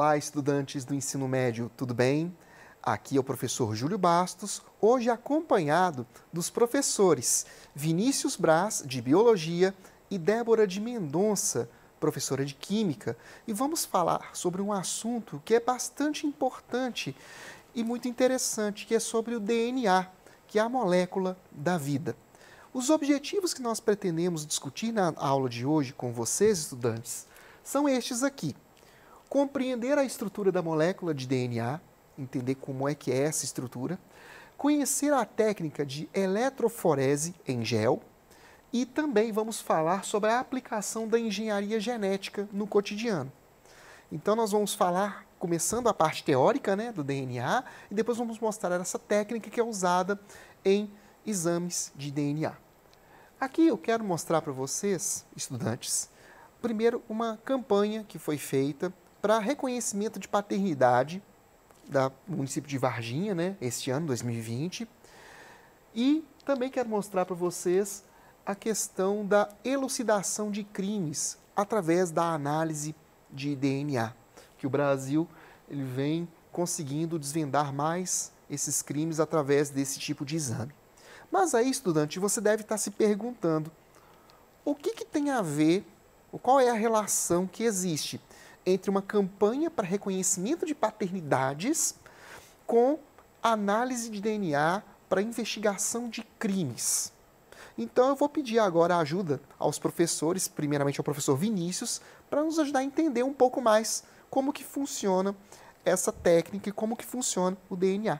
Olá, estudantes do ensino médio, tudo bem? Aqui é o professor Júlio Bastos, hoje acompanhado dos professores Vinícius Braz, de Biologia, e Débora de Mendonça, professora de Química, e vamos falar sobre um assunto que é bastante importante e muito interessante, que é sobre o DNA, que é a molécula da vida. Os objetivos que nós pretendemos discutir na aula de hoje com vocês, estudantes, são estes aqui compreender a estrutura da molécula de DNA, entender como é que é essa estrutura, conhecer a técnica de eletroforese em gel e também vamos falar sobre a aplicação da engenharia genética no cotidiano. Então nós vamos falar começando a parte teórica, né, do DNA, e depois vamos mostrar essa técnica que é usada em exames de DNA. Aqui eu quero mostrar para vocês, estudantes, primeiro uma campanha que foi feita para reconhecimento de paternidade da município de Varginha, né, este ano, 2020. E também quero mostrar para vocês a questão da elucidação de crimes através da análise de DNA, que o Brasil ele vem conseguindo desvendar mais esses crimes através desse tipo de exame. Mas aí, estudante, você deve estar tá se perguntando o que, que tem a ver, qual é a relação que existe entre uma campanha para reconhecimento de paternidades com análise de DNA para investigação de crimes. Então eu vou pedir agora ajuda aos professores, primeiramente ao professor Vinícius, para nos ajudar a entender um pouco mais como que funciona essa técnica e como que funciona o DNA.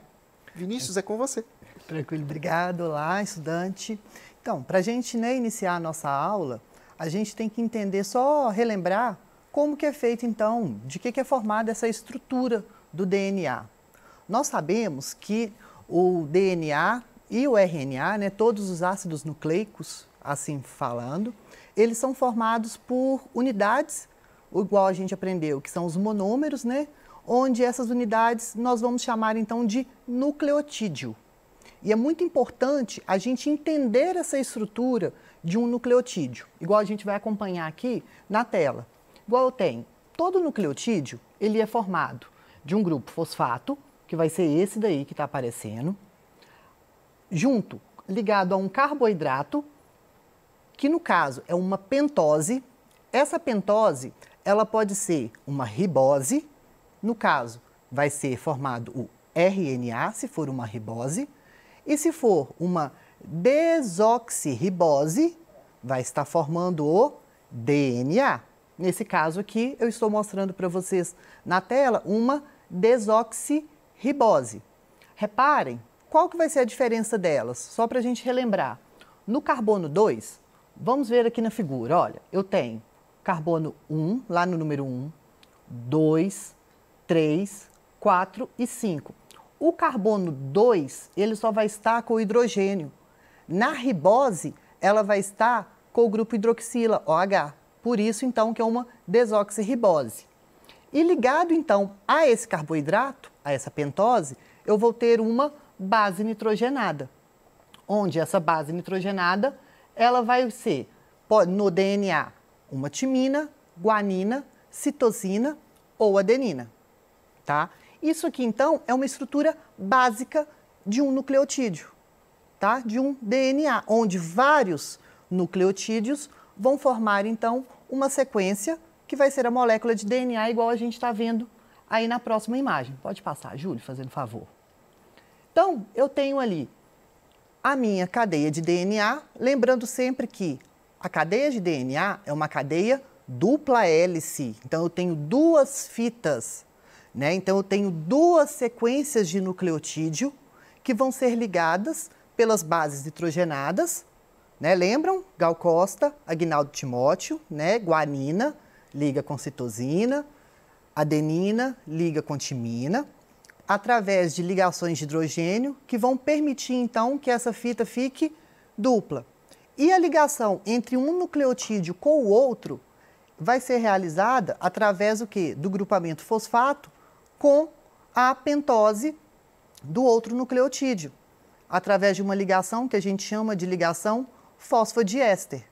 Vinícius, é com você. Tranquilo, obrigado. Olá, estudante. Então, para a gente né, iniciar a nossa aula, a gente tem que entender, só relembrar como que é feito então? De que, que é formada essa estrutura do DNA? Nós sabemos que o DNA e o RNA, né, todos os ácidos nucleicos, assim falando, eles são formados por unidades, igual a gente aprendeu, que são os monômeros, né? Onde essas unidades nós vamos chamar então de nucleotídeo. E é muito importante a gente entender essa estrutura de um nucleotídeo, igual a gente vai acompanhar aqui na tela. Igual tem, todo nucleotídeo, ele é formado de um grupo fosfato, que vai ser esse daí que está aparecendo, junto, ligado a um carboidrato, que no caso é uma pentose. Essa pentose, ela pode ser uma ribose, no caso, vai ser formado o RNA, se for uma ribose, e se for uma desoxirribose, vai estar formando o DNA. Nesse caso aqui, eu estou mostrando para vocês na tela uma desoxirribose. Reparem, qual que vai ser a diferença delas? Só para a gente relembrar. No carbono 2, vamos ver aqui na figura, olha, eu tenho carbono 1, lá no número 1, 2, 3, 4 e 5. O carbono 2, ele só vai estar com o hidrogênio. Na ribose, ela vai estar com o grupo hidroxila, OH. Por isso, então, que é uma desoxirribose. E ligado, então, a esse carboidrato, a essa pentose, eu vou ter uma base nitrogenada, onde essa base nitrogenada ela vai ser no DNA uma timina, guanina, citosina ou adenina, tá? Isso aqui então é uma estrutura básica de um nucleotídeo, tá? De um DNA, onde vários nucleotídeos vão formar então uma sequência que vai ser a molécula de DNA igual a gente está vendo aí na próxima imagem. Pode passar, Júlio, fazendo favor. Então, eu tenho ali a minha cadeia de DNA, lembrando sempre que a cadeia de DNA é uma cadeia dupla hélice. Então, eu tenho duas fitas, né? Então, eu tenho duas sequências de nucleotídeo que vão ser ligadas pelas bases nitrogenadas né? Lembram? Gal Costa, Agnaldo Timóteo, né? guanina, liga com citosina, adenina, liga com timina, através de ligações de hidrogênio que vão permitir então que essa fita fique dupla. E a ligação entre um nucleotídeo com o outro vai ser realizada através do que? Do grupamento fosfato com a pentose do outro nucleotídeo, através de uma ligação que a gente chama de ligação fosfodiéster.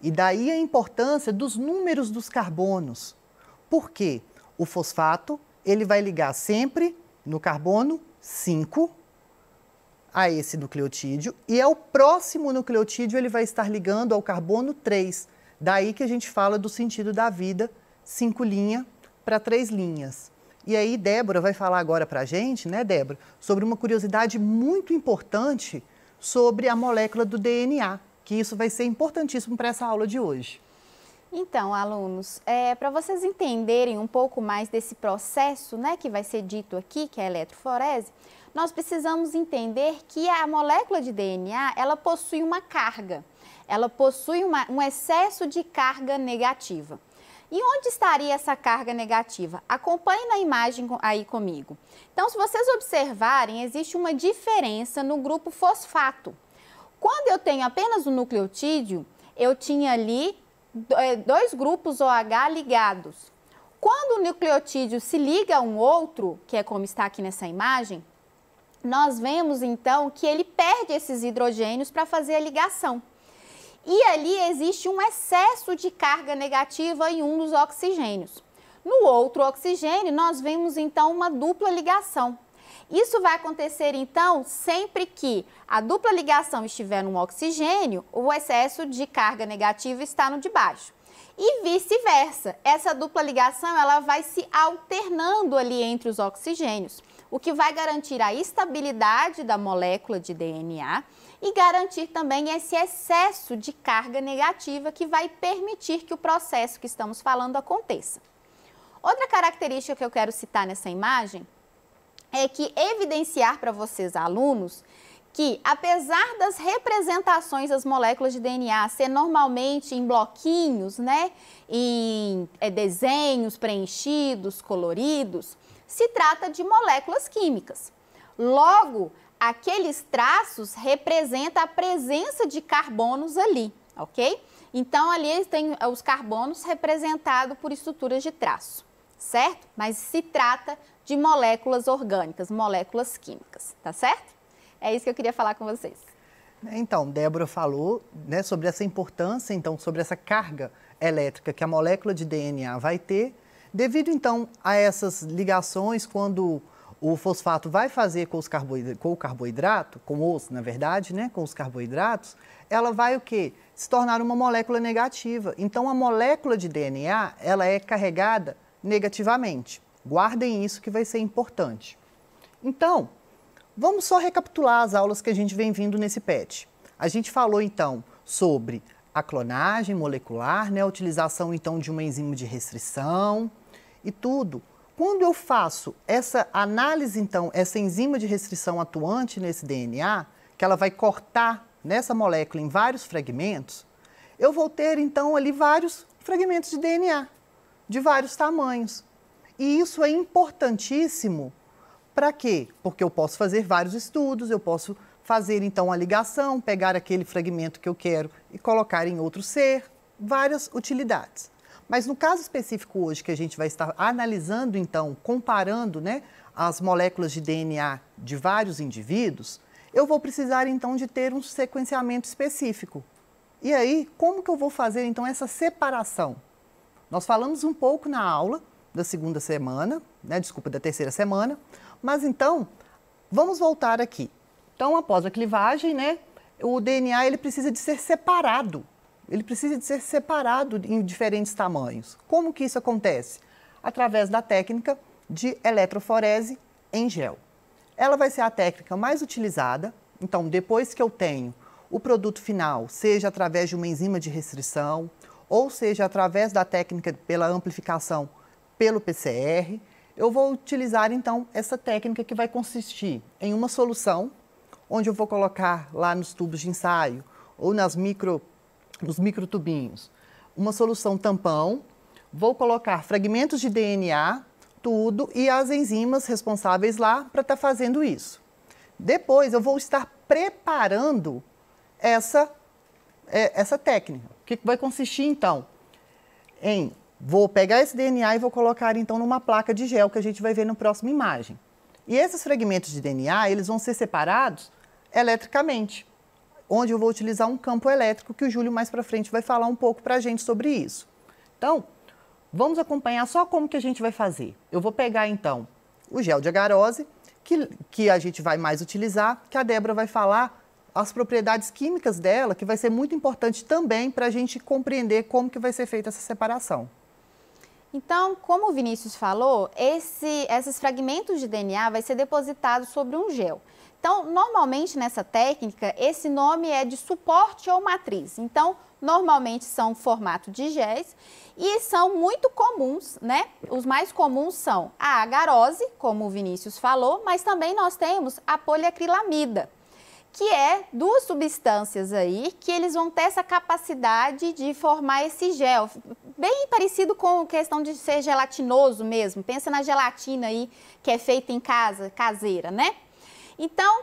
E daí a importância dos números dos carbonos. Por quê? O fosfato, ele vai ligar sempre no carbono 5 a esse nucleotídeo e ao próximo nucleotídeo ele vai estar ligando ao carbono 3. Daí que a gente fala do sentido da vida, cinco linha para três linhas. E aí Débora vai falar agora para a gente, né Débora, sobre uma curiosidade muito importante sobre a molécula do DNA, que isso vai ser importantíssimo para essa aula de hoje. Então, alunos, é, para vocês entenderem um pouco mais desse processo né, que vai ser dito aqui, que é a eletroforese, nós precisamos entender que a molécula de DNA ela possui uma carga, ela possui uma, um excesso de carga negativa. E onde estaria essa carga negativa? Acompanhe na imagem aí comigo. Então, se vocês observarem, existe uma diferença no grupo fosfato. Quando eu tenho apenas o um nucleotídeo, eu tinha ali eh, dois grupos OH ligados. Quando o nucleotídeo se liga a um outro, que é como está aqui nessa imagem, nós vemos então que ele perde esses hidrogênios para fazer a ligação. E ali existe um excesso de carga negativa em um dos oxigênios. No outro oxigênio, nós vemos então uma dupla ligação. Isso vai acontecer então sempre que a dupla ligação estiver no oxigênio, o excesso de carga negativa está no de baixo. E vice-versa, essa dupla ligação ela vai se alternando ali entre os oxigênios, o que vai garantir a estabilidade da molécula de DNA e garantir também esse excesso de carga negativa que vai permitir que o processo que estamos falando aconteça. Outra característica que eu quero citar nessa imagem é que evidenciar para vocês, alunos, que apesar das representações das moléculas de DNA ser normalmente em bloquinhos, né, em é, desenhos preenchidos, coloridos, se trata de moléculas químicas. Logo, aqueles traços representam a presença de carbonos ali, ok? Então, ali tem os carbonos representados por estruturas de traço certo? Mas se trata de moléculas orgânicas, moléculas químicas, tá certo? É isso que eu queria falar com vocês. Então, Débora falou né, sobre essa importância, então, sobre essa carga elétrica que a molécula de DNA vai ter, devido então a essas ligações quando o fosfato vai fazer com, os carboidrato, com o carboidrato, com os, na verdade, né, com os carboidratos, ela vai o quê? Se tornar uma molécula negativa. Então, a molécula de DNA, ela é carregada negativamente. Guardem isso que vai ser importante. Então, vamos só recapitular as aulas que a gente vem vindo nesse PET. A gente falou então sobre a clonagem molecular, né, a utilização então de uma enzima de restrição e tudo. Quando eu faço essa análise então, essa enzima de restrição atuante nesse DNA, que ela vai cortar nessa molécula em vários fragmentos, eu vou ter então ali vários fragmentos de DNA de vários tamanhos. E isso é importantíssimo para quê? Porque eu posso fazer vários estudos, eu posso fazer então a ligação, pegar aquele fragmento que eu quero e colocar em outro ser, várias utilidades. Mas no caso específico hoje que a gente vai estar analisando então, comparando, né, as moléculas de DNA de vários indivíduos, eu vou precisar então de ter um sequenciamento específico. E aí, como que eu vou fazer então essa separação? Nós falamos um pouco na aula da segunda semana, né, desculpa, da terceira semana, mas então vamos voltar aqui. Então, após a clivagem, né, o DNA ele precisa de ser separado. Ele precisa de ser separado em diferentes tamanhos. Como que isso acontece? Através da técnica de eletroforese em gel. Ela vai ser a técnica mais utilizada. Então, depois que eu tenho o produto final, seja através de uma enzima de restrição ou seja, através da técnica pela amplificação pelo PCR, eu vou utilizar então essa técnica que vai consistir em uma solução, onde eu vou colocar lá nos tubos de ensaio ou nas micro, nos microtubinhos, uma solução tampão, vou colocar fragmentos de DNA, tudo e as enzimas responsáveis lá para estar tá fazendo isso. Depois eu vou estar preparando essa, é, essa técnica que vai consistir então? Em vou pegar esse DNA e vou colocar então numa placa de gel que a gente vai ver na próxima imagem. E esses fragmentos de DNA, eles vão ser separados eletricamente, onde eu vou utilizar um campo elétrico que o Júlio mais para frente vai falar um pouco para a gente sobre isso. Então, vamos acompanhar só como que a gente vai fazer. Eu vou pegar então o gel de agarose, que, que a gente vai mais utilizar, que a Débora vai falar as propriedades químicas dela, que vai ser muito importante também para a gente compreender como que vai ser feita essa separação. Então, como o Vinícius falou, esse, esses fragmentos de DNA vai ser depositados sobre um gel. Então, normalmente nessa técnica, esse nome é de suporte ou matriz. Então, normalmente são formato de géis e são muito comuns, né? Os mais comuns são a agarose, como o Vinícius falou, mas também nós temos a poliacrilamida que é duas substâncias aí que eles vão ter essa capacidade de formar esse gel, bem parecido com a questão de ser gelatinoso mesmo. Pensa na gelatina aí que é feita em casa, caseira, né? Então,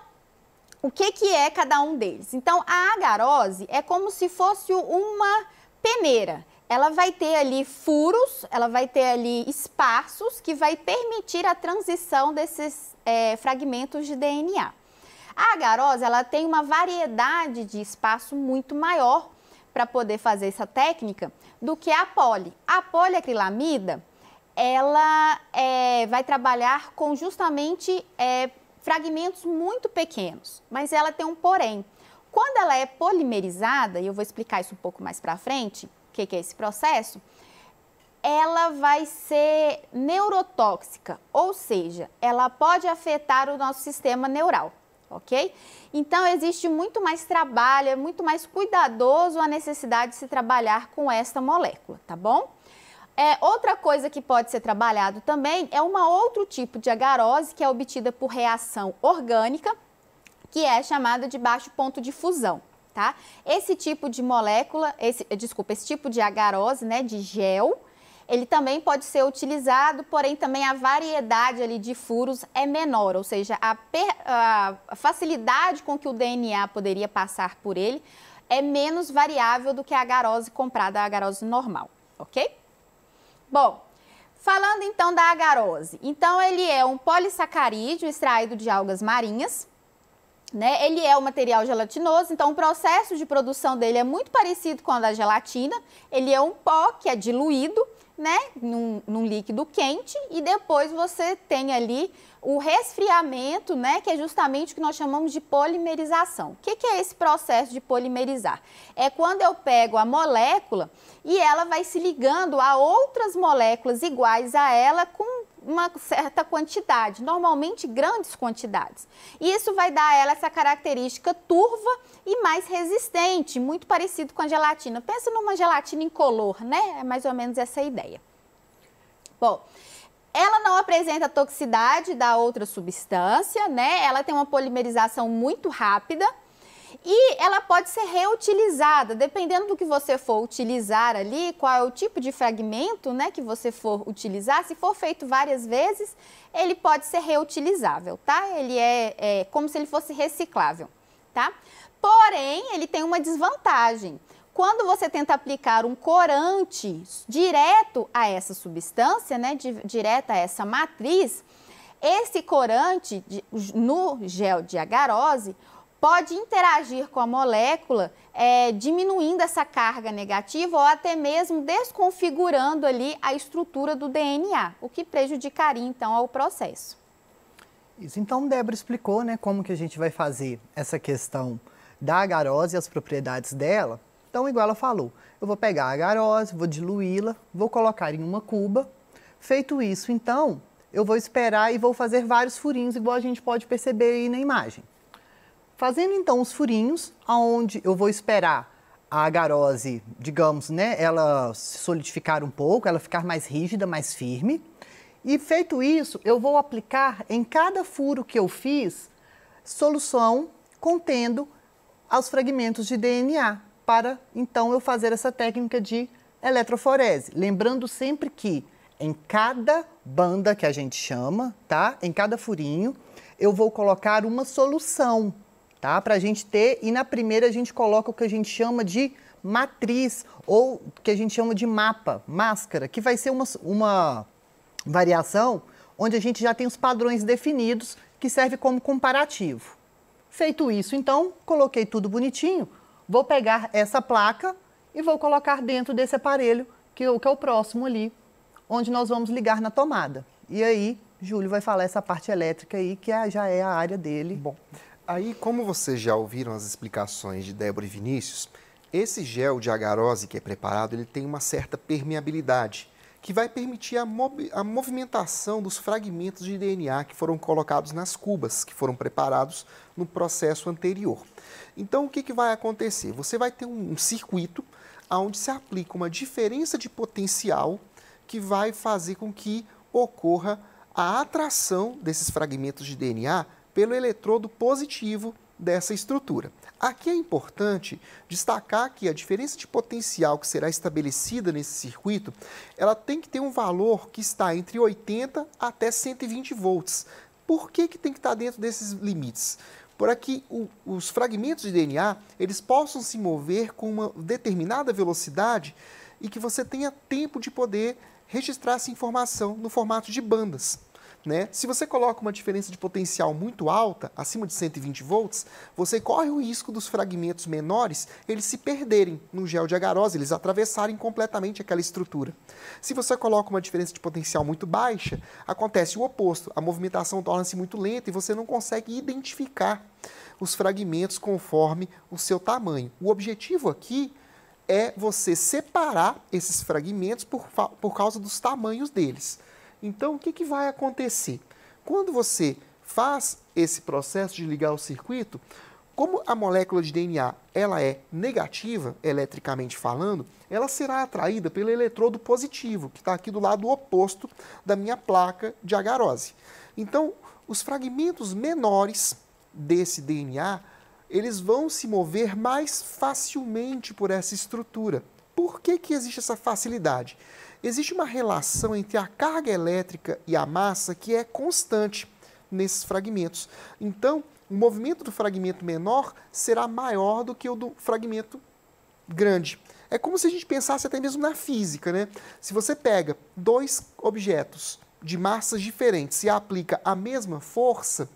o que, que é cada um deles? Então, a agarose é como se fosse uma peneira. Ela vai ter ali furos, ela vai ter ali espaços que vai permitir a transição desses é, fragmentos de DNA. A agarosa ela tem uma variedade de espaço muito maior para poder fazer essa técnica do que a poli. A poliacrilamida, ela é, vai trabalhar com justamente é, fragmentos muito pequenos, mas ela tem um porém. Quando ela é polimerizada, e eu vou explicar isso um pouco mais para frente, o que, que é esse processo, ela vai ser neurotóxica, ou seja, ela pode afetar o nosso sistema neural ok? Então existe muito mais trabalho, é muito mais cuidadoso a necessidade de se trabalhar com esta molécula, tá bom? É, outra coisa que pode ser trabalhado também é um outro tipo de agarose que é obtida por reação orgânica, que é chamada de baixo ponto de fusão. Tá? Esse tipo de molécula, esse, desculpa, esse tipo de agarose, né, de gel, ele também pode ser utilizado, porém também a variedade ali de furos é menor, ou seja, a, per, a facilidade com que o DNA poderia passar por ele é menos variável do que a agarose comprada, a agarose normal, ok? Bom, falando então da agarose, então ele é um polissacarídeo extraído de algas marinhas, né? Ele é um material gelatinoso, então o processo de produção dele é muito parecido com o da gelatina. Ele é um pó que é diluído né, num, num, líquido quente e depois você tem ali o resfriamento, né, que é justamente o que nós chamamos de polimerização. O que, que é esse processo de polimerizar? É quando eu pego a molécula e ela vai se ligando a outras moléculas iguais a ela com uma certa quantidade, normalmente grandes quantidades. E isso vai dar a ela essa característica turva e mais resistente, muito parecido com a gelatina. Pensa numa gelatina incolor, né? É mais ou menos essa ideia. Bom, ela não apresenta toxicidade da outra substância, né? Ela tem uma polimerização muito rápida e ela pode ser reutilizada, dependendo do que você for utilizar ali, qual é o tipo de fragmento né, que você for utilizar. Se for feito várias vezes, ele pode ser reutilizável, tá? Ele é, é como se ele fosse reciclável, tá? Porém, ele tem uma desvantagem. Quando você tenta aplicar um corante direto a essa substância, né, direto a essa matriz, esse corante no gel de agarose, pode interagir com a molécula, é, diminuindo essa carga negativa ou até mesmo desconfigurando ali a estrutura do DNA, o que prejudicaria então ao processo. Isso. Então, Débora explicou, né, como que a gente vai fazer essa questão da agarose e as propriedades dela. Então, igual ela falou, eu vou pegar a agarose, vou diluí-la, vou colocar em uma cuba. Feito isso, então, eu vou esperar e vou fazer vários furinhos, igual a gente pode perceber aí na imagem. Fazendo então os furinhos, aonde eu vou esperar a agarose, digamos, né, ela se solidificar um pouco, ela ficar mais rígida, mais firme. E feito isso, eu vou aplicar em cada furo que eu fiz solução contendo aos fragmentos de DNA para então eu fazer essa técnica de eletroforese, lembrando sempre que em cada banda que a gente chama, tá? Em cada furinho, eu vou colocar uma solução tá? Para a gente ter, e na primeira a gente coloca o que a gente chama de matriz, ou que a gente chama de mapa, máscara, que vai ser uma, uma variação onde a gente já tem os padrões definidos que serve como comparativo. Feito isso, então, coloquei tudo bonitinho, vou pegar essa placa e vou colocar dentro desse aparelho, que, que é o próximo ali, onde nós vamos ligar na tomada. E aí, Júlio vai falar essa parte elétrica aí, que é, já é a área dele. Bom, Aí, como vocês já ouviram as explicações de Débora e Vinícius, esse gel de agarose que é preparado, ele tem uma certa permeabilidade, que vai permitir a, a movimentação dos fragmentos de DNA que foram colocados nas cubas, que foram preparados no processo anterior. Então, o que, que vai acontecer? Você vai ter um, um circuito onde se aplica uma diferença de potencial que vai fazer com que ocorra a atração desses fragmentos de DNA pelo eletrodo positivo dessa estrutura. Aqui é importante destacar que a diferença de potencial que será estabelecida nesse circuito, ela tem que ter um valor que está entre 80 até 120 volts. Por que, que tem que estar dentro desses limites? Para que o, os fragmentos de DNA eles possam se mover com uma determinada velocidade e que você tenha tempo de poder registrar essa informação no formato de bandas. Né? Se você coloca uma diferença de potencial muito alta, acima de 120 volts, você corre o risco dos fragmentos menores eles se perderem no gel de agarose, eles atravessarem completamente aquela estrutura. Se você coloca uma diferença de potencial muito baixa, acontece o oposto, a movimentação torna-se muito lenta e você não consegue identificar os fragmentos conforme o seu tamanho. O objetivo aqui é você separar esses fragmentos por, por causa dos tamanhos deles. Então, o que, que vai acontecer? Quando você faz esse processo de ligar o circuito, como a molécula de DNA ela é negativa, eletricamente falando, ela será atraída pelo eletrodo positivo, que está aqui do lado oposto da minha placa de agarose. Então, os fragmentos menores desse DNA, eles vão se mover mais facilmente por essa estrutura. Por que, que existe essa facilidade? Existe uma relação entre a carga elétrica e a massa que é constante nesses fragmentos. Então, o movimento do fragmento menor será maior do que o do fragmento grande. É como se a gente pensasse até mesmo na física, né? Se você pega dois objetos de massas diferentes e aplica a mesma força,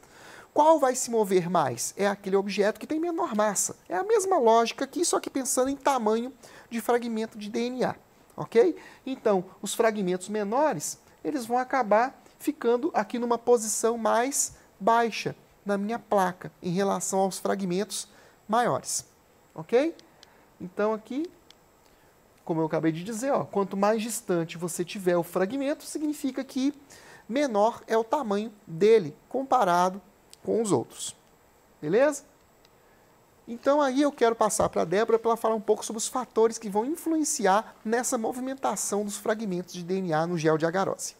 qual vai se mover mais? É aquele objeto que tem menor massa. É a mesma lógica aqui, só que pensando em tamanho de fragmento de DNA, ok? Então, os fragmentos menores, eles vão acabar ficando aqui numa posição mais baixa na minha placa em relação aos fragmentos maiores, ok? Então, aqui, como eu acabei de dizer, ó, quanto mais distante você tiver o fragmento, significa que menor é o tamanho dele comparado com os outros. Beleza? Então aí eu quero passar para a Débora para ela falar um pouco sobre os fatores que vão influenciar nessa movimentação dos fragmentos de DNA no gel de agarose.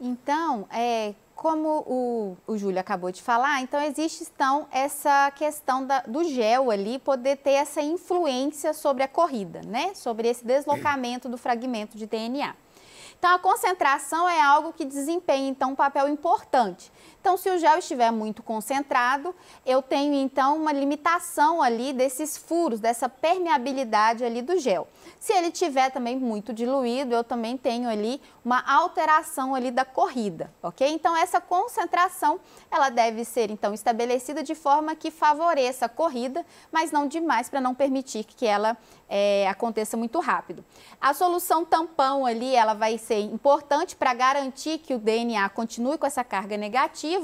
Então, é, como o, o Júlio acabou de falar, então existe então essa questão da, do gel ali poder ter essa influência sobre a corrida, né? Sobre esse deslocamento do fragmento de DNA. Então, a concentração é algo que desempenha, então, um papel importante. Então, se o gel estiver muito concentrado, eu tenho então uma limitação ali desses furos, dessa permeabilidade ali do gel. Se ele tiver também muito diluído, eu também tenho ali uma alteração ali da corrida, ok? Então, essa concentração, ela deve ser então estabelecida de forma que favoreça a corrida, mas não demais para não permitir que ela é, aconteça muito rápido. A solução tampão ali, ela vai ser importante para garantir que o DNA continue com essa carga negativa,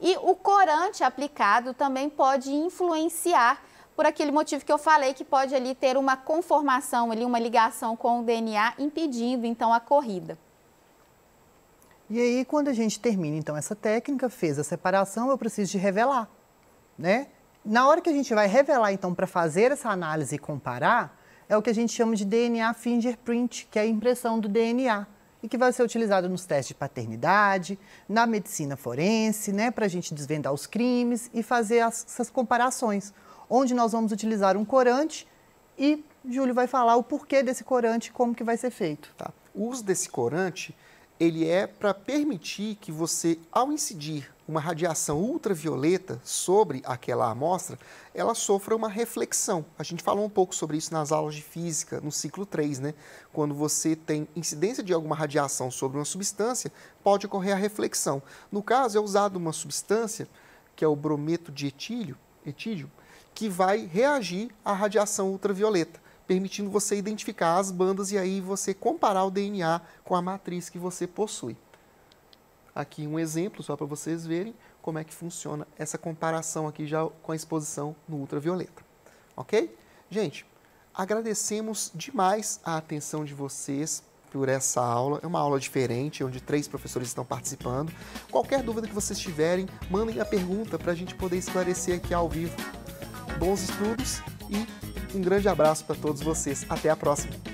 e o corante aplicado também pode influenciar por aquele motivo que eu falei que pode ali ter uma conformação ali, uma ligação com o DNA impedindo então a corrida. E aí quando a gente termina então essa técnica, fez a separação, eu preciso de revelar, né? Na hora que a gente vai revelar então para fazer essa análise e comparar, é o que a gente chama de DNA fingerprint, que é a impressão do DNA e que vai ser utilizado nos testes de paternidade, na medicina forense, né, para a gente desvendar os crimes e fazer as, essas comparações, onde nós vamos utilizar um corante e Júlio vai falar o porquê desse corante, e como que vai ser feito. Tá. O uso desse corante ele é para permitir que você, ao incidir uma radiação ultravioleta sobre aquela amostra, ela sofra uma reflexão. A gente falou um pouco sobre isso nas aulas de física, no ciclo 3, né? Quando você tem incidência de alguma radiação sobre uma substância, pode ocorrer a reflexão. No caso, é usado uma substância, que é o brometo de etílio, etílio que vai reagir à radiação ultravioleta permitindo você identificar as bandas e aí você comparar o DNA com a matriz que você possui. Aqui um exemplo só para vocês verem como é que funciona essa comparação aqui já com a exposição no ultravioleta. OK? Gente, agradecemos demais a atenção de vocês por essa aula. É uma aula diferente, onde três professores estão participando. Qualquer dúvida que vocês tiverem, mandem a pergunta para a gente poder esclarecer aqui ao vivo. Bons estudos e um grande abraço para todos vocês. Até a próxima.